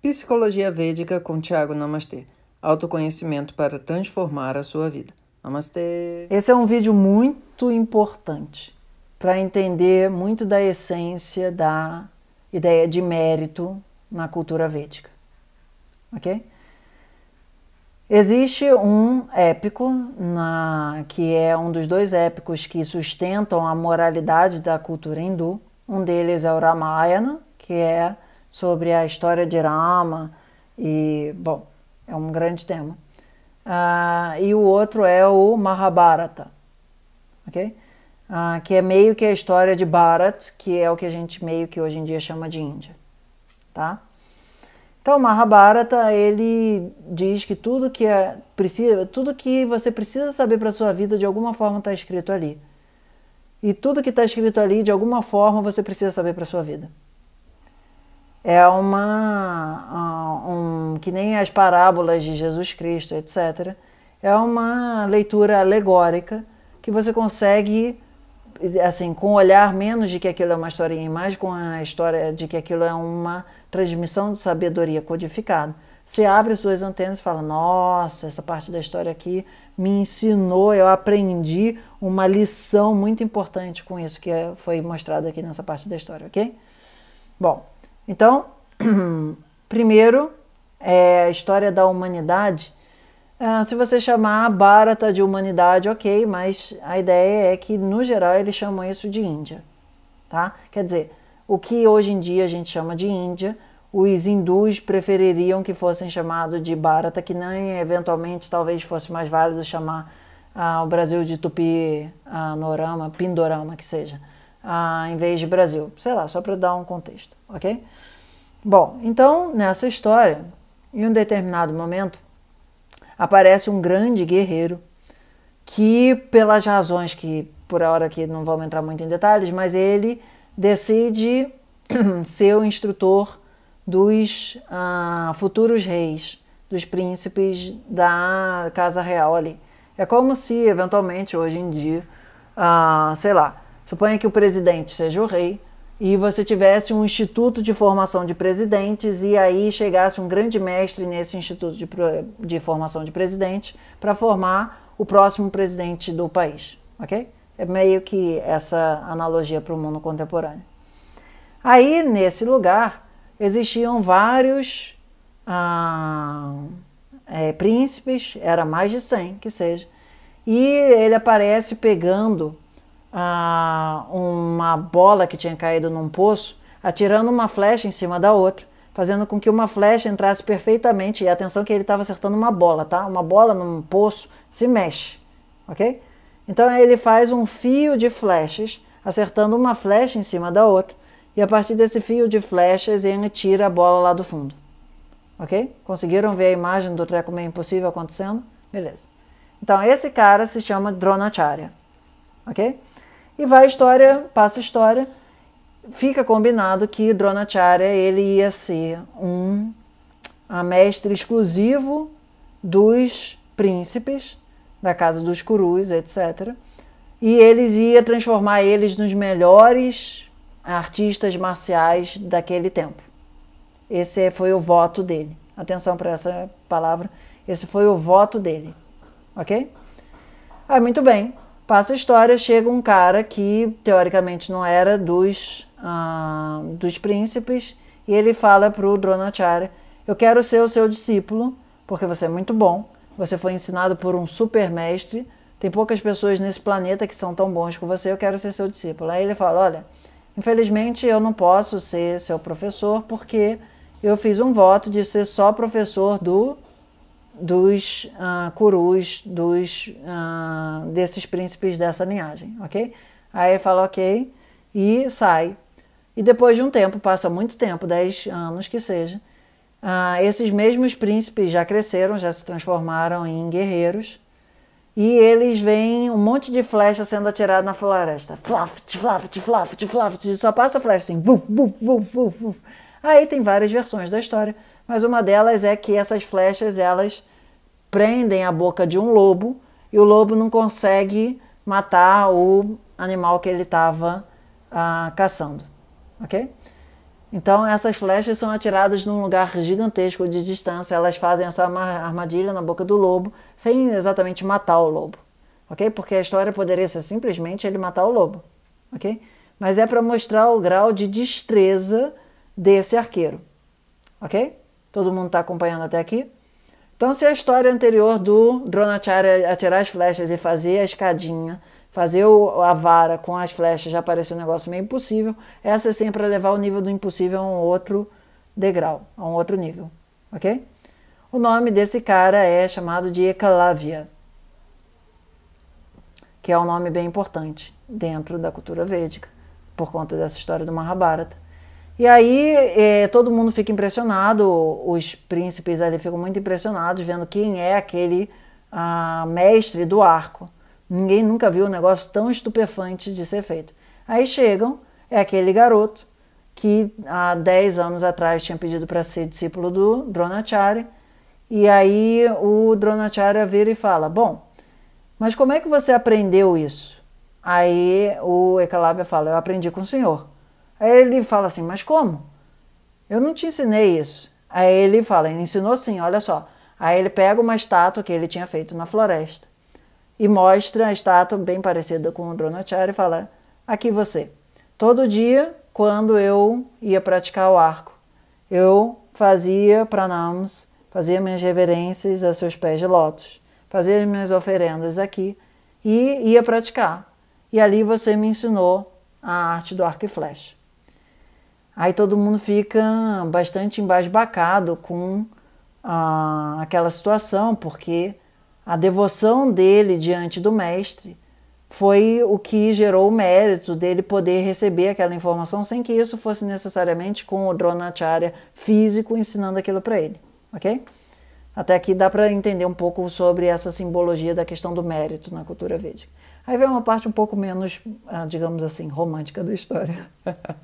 Psicologia Védica com Tiago Namastê. Autoconhecimento para transformar a sua vida. Namastê. Esse é um vídeo muito importante para entender muito da essência da ideia de mérito na cultura védica. OK? Existe um épico na, que é um dos dois épicos que sustentam a moralidade da cultura hindu. Um deles é o Ramayana, que é sobre a história de Rama e, bom, é um grande tema. Uh, e o outro é o Mahabharata, ok? Uh, que é meio que a história de Bharat, que é o que a gente meio que hoje em dia chama de Índia, tá? Então, Mahabharata ele diz que tudo que é precisa, tudo que você precisa saber para sua vida de alguma forma está escrito ali. E tudo que está escrito ali de alguma forma você precisa saber para sua vida é uma ah, um, que nem as parábolas de Jesus Cristo, etc. É uma leitura alegórica que você consegue assim com olhar menos de que aquilo é uma historinha e mais com a história de que aquilo é uma transmissão de sabedoria codificada. Você abre suas antenas e fala: Nossa, essa parte da história aqui me ensinou, eu aprendi uma lição muito importante com isso que é, foi mostrado aqui nessa parte da história, ok? Bom, então, primeiro, é, a história da humanidade. Ah, se você chamar a Bharata de humanidade, ok, mas a ideia é que, no geral, eles chamam isso de Índia. Tá? Quer dizer, o que hoje em dia a gente chama de Índia, os hindus prefeririam que fossem chamados de Bharata, que nem eventualmente talvez fosse mais válido chamar ah, o Brasil de Tupi, ah, Pindorama, que seja ah, em vez de Brasil. Sei lá, só para dar um contexto, ok? Bom, então nessa história, em um determinado momento, aparece um grande guerreiro que, pelas razões que por hora aqui não vamos entrar muito em detalhes, mas ele decide ser o instrutor dos ah, futuros reis, dos príncipes da Casa Real ali. É como se, eventualmente, hoje em dia, ah, sei lá, Suponha que o presidente seja o rei e você tivesse um instituto de formação de presidentes e aí chegasse um grande mestre nesse instituto de, de formação de presidentes para formar o próximo presidente do país, ok? É meio que essa analogia para o mundo contemporâneo. Aí, nesse lugar, existiam vários ah, é, príncipes, era mais de 100 que seja, e ele aparece pegando a uma bola que tinha caído num poço, atirando uma flecha em cima da outra, fazendo com que uma flecha entrasse perfeitamente. E atenção que ele estava acertando uma bola, tá? Uma bola num poço se mexe, ok? Então ele faz um fio de flechas, acertando uma flecha em cima da outra, e a partir desse fio de flechas ele tira a bola lá do fundo. Ok? Conseguiram ver a imagem do treco meio impossível acontecendo? Beleza. Então esse cara se chama Dronacharya. Ok? E vai a história, passa a história, fica combinado que Dronacharya ele ia ser um mestre exclusivo dos príncipes da casa dos Kurus, etc. E eles ia transformar eles nos melhores artistas marciais daquele tempo. Esse foi o voto dele. Atenção para essa palavra. Esse foi o voto dele. Ok? Ah, muito bem. Passa a história, chega um cara que teoricamente não era dos, ah, dos príncipes e ele fala para o Dronacharya: Eu quero ser o seu discípulo, porque você é muito bom, você foi ensinado por um super mestre, tem poucas pessoas nesse planeta que são tão bons como você, eu quero ser seu discípulo. Aí ele fala: Olha, infelizmente eu não posso ser seu professor porque eu fiz um voto de ser só professor do dos uh, curus, dos, uh, desses príncipes dessa linhagem, ok? Aí ele fala ok e sai. E depois de um tempo, passa muito tempo, 10 anos que seja, uh, esses mesmos príncipes já cresceram, já se transformaram em guerreiros. E eles veem um monte de flecha sendo atirado na floresta. Flaft, flaft, flaft, flaft. Só passa flecha assim. Vuf, vuf, vuf, vuf, vuf. Aí tem várias versões da história, mas uma delas é que essas flechas elas prendem a boca de um lobo e o lobo não consegue matar o animal que ele estava ah, caçando, ok? Então essas flechas são atiradas num lugar gigantesco de distância, elas fazem essa armadilha na boca do lobo sem exatamente matar o lobo, ok? Porque a história poderia ser simplesmente ele matar o lobo, ok? Mas é para mostrar o grau de destreza desse arqueiro, ok? Todo mundo está acompanhando até aqui? Então, se a história anterior do Dronacharya atirar as flechas e fazer a escadinha, fazer a vara com as flechas já parecia um negócio meio impossível, essa é sempre levar o nível do impossível a um outro degrau, a um outro nível, ok? O nome desse cara é chamado de Ekalavya, que é um nome bem importante dentro da cultura védica, por conta dessa história do Mahabharata. E aí é, todo mundo fica impressionado, os príncipes ali ficam muito impressionados vendo quem é aquele ah, mestre do arco. Ninguém nunca viu um negócio tão estupefante de ser feito. Aí chegam, é aquele garoto que há 10 anos atrás tinha pedido para ser discípulo do Dronacharya. E aí o Dronacharya vira e fala: Bom, mas como é que você aprendeu isso? Aí o Ekalavya fala: Eu aprendi com o senhor. Aí ele fala assim: Mas como? Eu não te ensinei isso. Aí ele fala: Ensinou sim, olha só. Aí ele pega uma estátua que ele tinha feito na floresta e mostra a estátua bem parecida com o Dronacharya e fala: Aqui você. Todo dia, quando eu ia praticar o arco, eu fazia pranams, fazia minhas reverências a seus pés de lótus, fazia minhas oferendas aqui e ia praticar. E ali você me ensinou a arte do arco e flecha. Aí todo mundo fica bastante embasbacado com ah, aquela situação, porque a devoção dele diante do mestre foi o que gerou o mérito dele poder receber aquela informação sem que isso fosse necessariamente com o Dronacharya físico ensinando aquilo para ele, ok? Até aqui dá para entender um pouco sobre essa simbologia da questão do mérito na cultura védica. Aí vem uma parte um pouco menos, ah, digamos assim, romântica da história.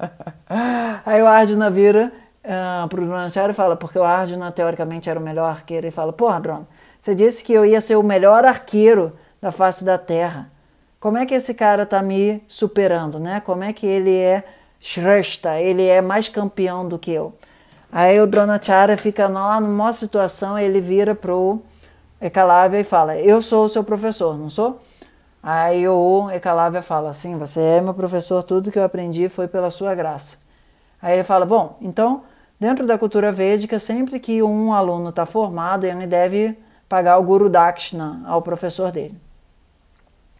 Aí o Arjuna vira uh, ah, para o Dronacharya e fala, porque o Arjuna teoricamente era o melhor arqueiro, e fala, porra, Drona, você disse que eu ia ser o melhor arqueiro da face da terra. Como é que esse cara tá me superando, né? Como é que ele é Shrestha, ele é mais campeão do que eu? Aí o Dronacharya fica lá numa situação, ele vira pro Ekalavya e fala, eu sou o seu professor, não sou? Aí o ekalavya fala assim: Você é meu professor, tudo que eu aprendi foi pela sua graça. Aí ele fala: Bom, então, dentro da cultura védica, sempre que um aluno está formado, ele deve pagar o Guru Dakshina ao professor dele.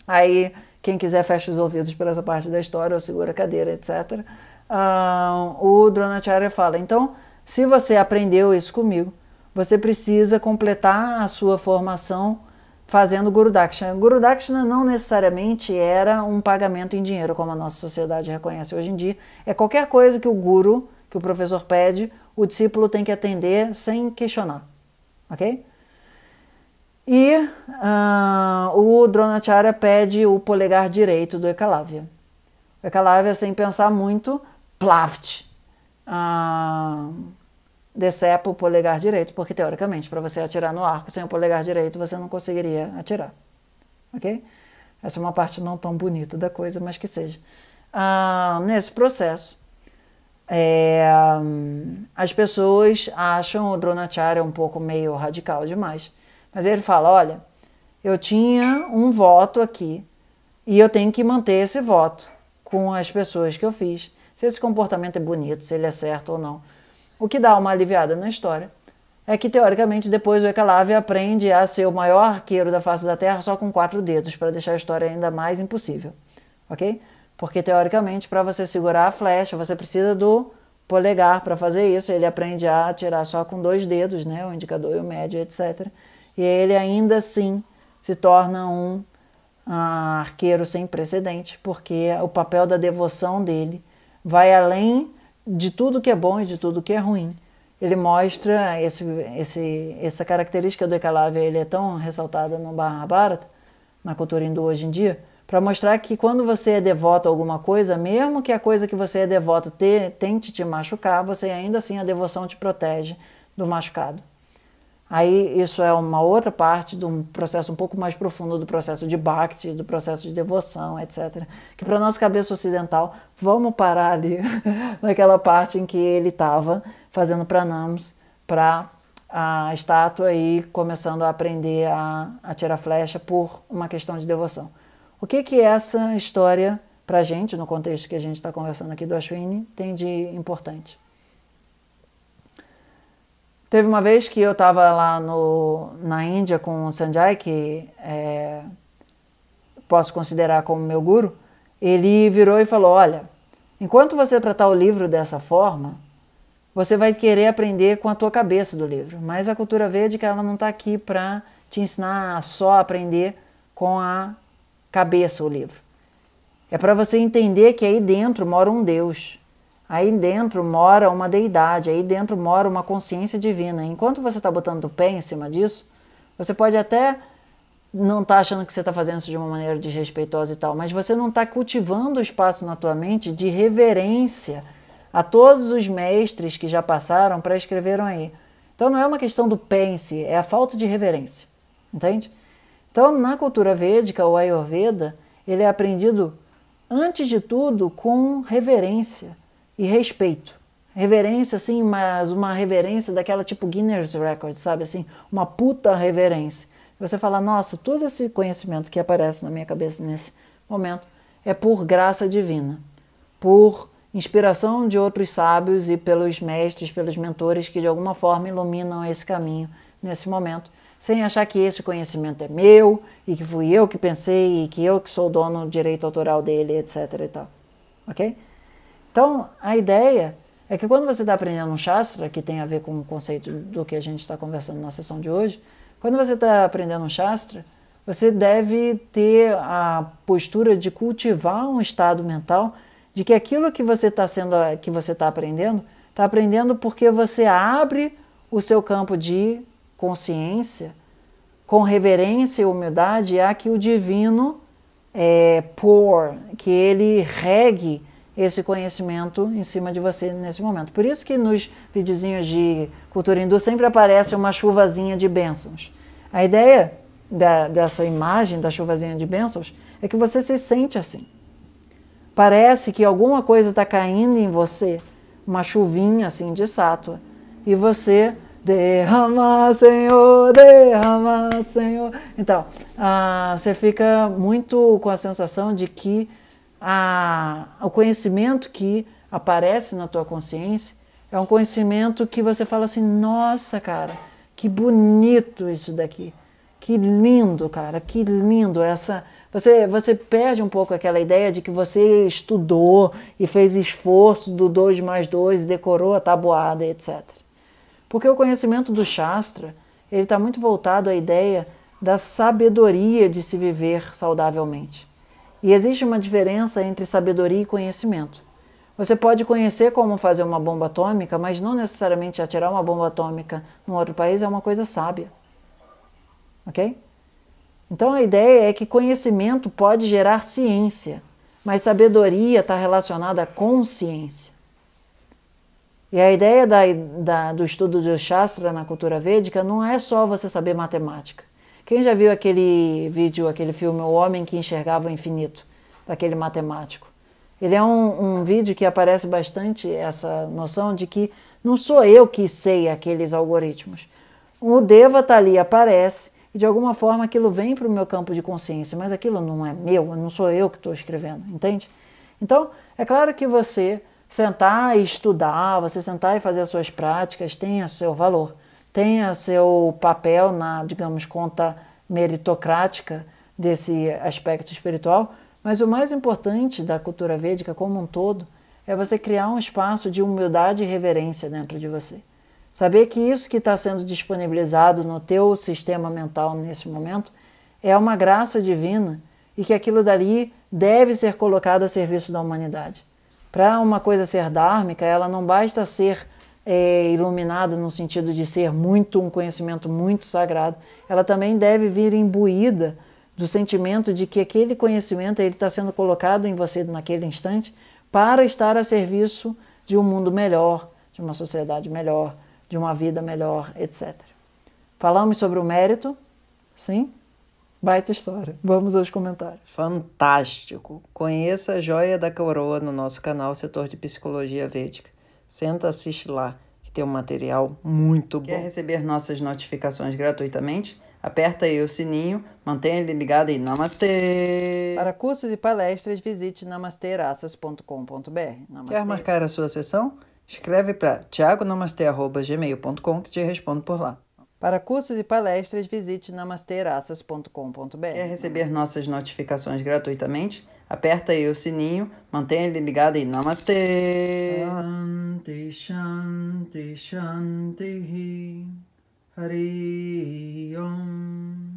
Aí, quem quiser, fecha os ouvidos por essa parte da história, ou segura a cadeira, etc. o Dronacharya fala: Então, se você aprendeu isso comigo, você precisa completar a sua formação fazendo Guru Dakshina. Guru Dakshina não necessariamente era um pagamento em dinheiro, como a nossa sociedade reconhece hoje em dia. É qualquer coisa que o guru, que o professor pede, o discípulo tem que atender sem questionar. Ok? E uh, o Dronacharya pede o polegar direito do Ekalavya. O Ekalavya, sem pensar muito, plaft. Uh, ah, decepa o polegar direito, porque teoricamente, para você atirar no arco sem o polegar direito, você não conseguiria atirar. Ok? Essa é uma parte não tão bonita da coisa, mas que seja. Ah, nesse processo, é, as pessoas acham o Dronacharya um pouco meio radical demais. Mas ele fala: olha, eu tinha um voto aqui e eu tenho que manter esse voto com as pessoas que eu fiz. Se esse comportamento é bonito, se ele é certo ou não o que dá uma aliviada na história é que, teoricamente, depois o Ecalave aprende a ser o maior arqueiro da face da Terra só com quatro dedos, para deixar a história ainda mais impossível, ok? Porque, teoricamente, para você segurar a flecha, você precisa do polegar para fazer isso. Ele aprende a atirar só com dois dedos, né? O indicador e o médio, etc. E ele ainda assim se torna um ah, arqueiro sem precedente, porque o papel da devoção dele vai além de tudo que é bom e de tudo que é ruim. Ele mostra esse, esse, essa característica do Ekalavya, ele é tão ressaltada no Mahabharata, na cultura hindu hoje em dia, para mostrar que quando você é devoto a alguma coisa, mesmo que a coisa que você é devoto te, tente te machucar, você ainda assim a devoção te protege do machucado. Aí isso é uma outra parte de um processo um pouco mais profundo do processo de Bhakti, do processo de devoção, etc. Que para nossa cabeça ocidental, vamos parar ali naquela parte em que ele estava fazendo pranams para a estátua e começando a aprender a, atirar tirar flecha por uma questão de devoção. O que que essa história para gente, no contexto que a gente está conversando aqui do Ashwini, tem de importante? Teve uma vez que eu estava lá no, na Índia com o Sanjay, que é, posso considerar como meu guru. Ele virou e falou: Olha, enquanto você tratar o livro dessa forma, você vai querer aprender com a tua cabeça do livro. Mas a cultura védica ela não está aqui para te ensinar só a aprender com a cabeça o livro. É para você entender que aí dentro mora um Deus Aí dentro mora uma deidade, aí dentro mora uma consciência divina. Enquanto você está botando o pé em cima disso, você pode até não estar tá achando que você está fazendo isso de uma maneira desrespeitosa e tal, mas você não está cultivando o espaço na tua mente de reverência a todos os mestres que já passaram para escreveram aí. Então não é uma questão do pense, é a falta de reverência, entende? Então na cultura védica ou ayurveda ele é aprendido antes de tudo com reverência e respeito. Reverência, assim, mas uma reverência daquela tipo Guinness Record, sabe? Assim, uma puta reverência. Você fala, nossa, todo esse conhecimento que aparece na minha cabeça nesse momento é por graça divina, por inspiração de outros sábios e pelos mestres, pelos mentores que de alguma forma iluminam esse caminho nesse momento, sem achar que esse conhecimento é meu e que fui eu que pensei e que eu que sou dono do direito autoral dele, etc e tal. OK? Então, a ideia é que quando você está aprendendo um Shastra, que tem a ver com o conceito do que a gente está conversando na sessão de hoje, quando você está aprendendo um Shastra, você deve ter a postura de cultivar um estado mental de que aquilo que você está sendo, que você está aprendendo, está aprendendo porque você abre o seu campo de consciência com reverência e humildade a que o divino é, por, que ele regue esse conhecimento em cima de você nesse momento. Por isso que nos videozinhos de cultura hindu sempre aparece uma chuvazinha de bênçãos. A ideia da, dessa imagem da chuvazinha de bênçãos é que você se sente assim. Parece que alguma coisa está caindo em você, uma chuvinha assim de sátua, e você derrama, Senhor, derrama, Senhor. Então, ah, você fica muito com a sensação de que a, o conhecimento que aparece na tua consciência é um conhecimento que você fala assim: nossa, cara, que bonito isso daqui. Que lindo, cara, que lindo essa. Você, você perde um pouco aquela ideia de que você estudou e fez esforço do 2 mais 2 e decorou a tabuada, etc. Porque o conhecimento do Shastra ele está muito voltado à ideia da sabedoria de se viver saudavelmente. E existe uma diferença entre sabedoria e conhecimento. Você pode conhecer como fazer uma bomba atômica, mas não necessariamente atirar uma bomba atômica num outro país é uma coisa sábia. Ok? Então a ideia é que conhecimento pode gerar ciência, mas sabedoria está relacionada à consciência. E a ideia da, da, do estudo do Shastra na cultura védica não é só você saber matemática. Quem já viu aquele vídeo, aquele filme O Homem que Enxergava o Infinito, daquele matemático? Ele é um, um vídeo que aparece bastante essa noção de que não sou eu que sei aqueles algoritmos. O Deva está ali, aparece, e de alguma forma aquilo vem para o meu campo de consciência, mas aquilo não é meu, não sou eu que estou escrevendo, entende? Então, é claro que você sentar e estudar, você sentar e fazer as suas práticas tem o seu valor tenha seu papel na, digamos, conta meritocrática desse aspecto espiritual, mas o mais importante da cultura védica como um todo é você criar um espaço de humildade e reverência dentro de você. Saber que isso que está sendo disponibilizado no teu sistema mental nesse momento é uma graça divina e que aquilo dali deve ser colocado a serviço da humanidade. Para uma coisa ser dármica, ela não basta ser é, iluminada no sentido de ser muito um conhecimento muito sagrado, ela também deve vir imbuída do sentimento de que aquele conhecimento ele está sendo colocado em você naquele instante para estar a serviço de um mundo melhor, de uma sociedade melhor, de uma vida melhor, etc. Falamos sobre o mérito, sim? Baita história. Vamos aos comentários. Fantástico! Conheça a joia da coroa no nosso canal Setor de Psicologia Védica. Senta, assiste lá, que tem um material muito bom. Quer receber nossas notificações gratuitamente? Aperta aí o sininho, mantenha ele ligado e namastê! Para cursos e palestras, visite namasteraças.com.br. Quer marcar a sua sessão? Escreve para tiagonamastê.gmail.com que te respondo por lá. Para cursos e palestras, visite namasterassas.com.br. Quer receber nossas notificações gratuitamente? Aperta aí o sininho, mantenha ele ligado e Namastê! Shanti, Shanti, Shanti, Hari Om.